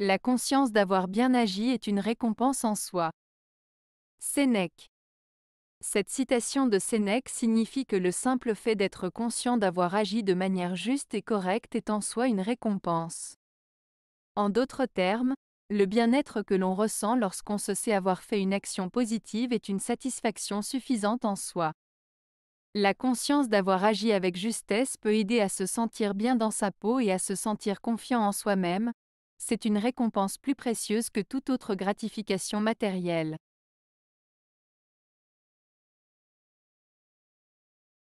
La conscience d'avoir bien agi est une récompense en soi. Sénèque. Cette citation de Sénèque signifie que le simple fait d'être conscient d'avoir agi de manière juste et correcte est en soi une récompense. En d'autres termes, le bien-être que l'on ressent lorsqu'on se sait avoir fait une action positive est une satisfaction suffisante en soi. La conscience d'avoir agi avec justesse peut aider à se sentir bien dans sa peau et à se sentir confiant en soi-même, c'est une récompense plus précieuse que toute autre gratification matérielle.